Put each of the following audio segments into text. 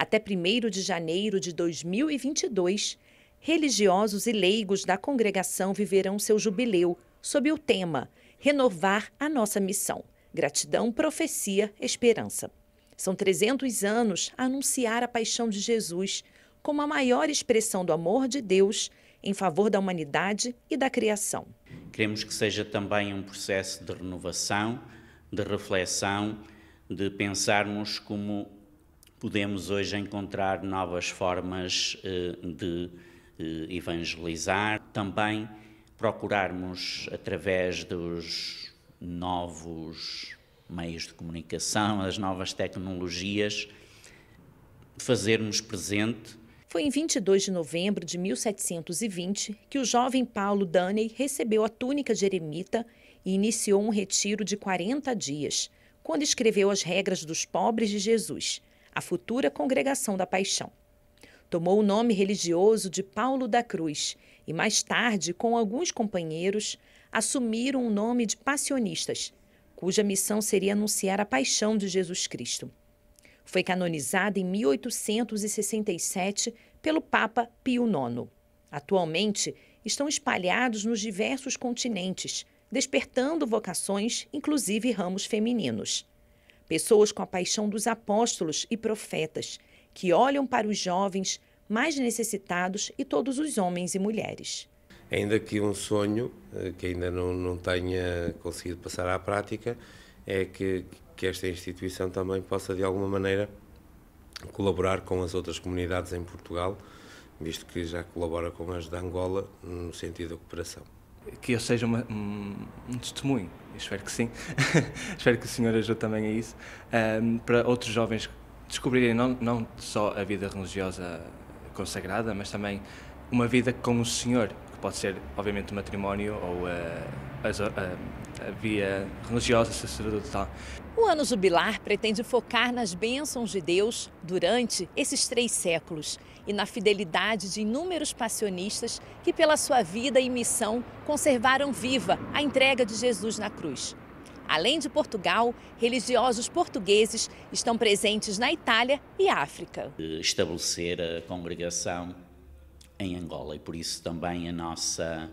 Até 1 de janeiro de 2022, religiosos e leigos da congregação viverão seu jubileu sob o tema Renovar a Nossa Missão Gratidão, Profecia, Esperança. São 300 anos a anunciar a paixão de Jesus como a maior expressão do amor de Deus em favor da humanidade e da criação. Queremos que seja também um processo de renovação, de reflexão, de pensarmos como podemos hoje encontrar novas formas eh, de eh, evangelizar, também procurarmos através dos novos meios de comunicação, as novas tecnologias, fazermos presente foi em 22 de novembro de 1720 que o jovem Paulo Daney recebeu a túnica de eremita e iniciou um retiro de 40 dias, quando escreveu as regras dos pobres de Jesus, a futura Congregação da Paixão. Tomou o nome religioso de Paulo da Cruz e, mais tarde, com alguns companheiros, assumiram o nome de Passionistas, cuja missão seria anunciar a paixão de Jesus Cristo. Foi canonizada em 1867 pelo Papa Pio IX. Atualmente, estão espalhados nos diversos continentes, despertando vocações, inclusive ramos femininos. Pessoas com a paixão dos apóstolos e profetas, que olham para os jovens mais necessitados e todos os homens e mulheres. Ainda que um sonho eh, que ainda não, não tenha conseguido passar à prática é que, que esta instituição também possa, de alguma maneira, colaborar com as outras comunidades em Portugal, visto que já colabora com as de Angola no sentido da cooperação que eu seja uma, um, um, testemunho, espero que sim, espero que o Senhor ajude também a isso, um, ehm, para outros jovens descobrirem não, não só a vida religiosa consagrada, mas também uma vida com o Senhor, que pode ser, obviamente, o matrimónio ou a. Uh, eh, as, a, a via religiosa sacerdotal. O ano jubilar pretende focar nas bênçãos de Deus durante esses três séculos e na fidelidade de inúmeros passionistas que, pela sua vida e missão, conservaram viva a entrega de Jesus na cruz. Além de Portugal, religiosos portugueses estão presentes na Itália e África. Estabelecer a congregação em Angola e por isso também a nossa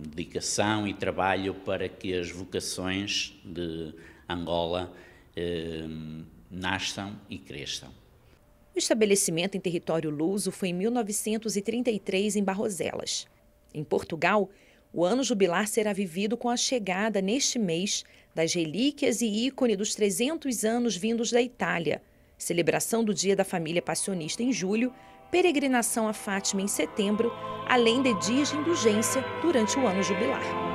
dedicação e trabalho para que as vocações de Angola eh, nasçam e cresçam. O estabelecimento em território luso foi em 1933 em Barroselas. Em Portugal, o ano jubilar será vivido com a chegada neste mês das relíquias e ícone dos 300 anos vindos da Itália, celebração do Dia da Família Passionista em julho peregrinação a Fátima em setembro, além de dias de indulgência durante o ano jubilar.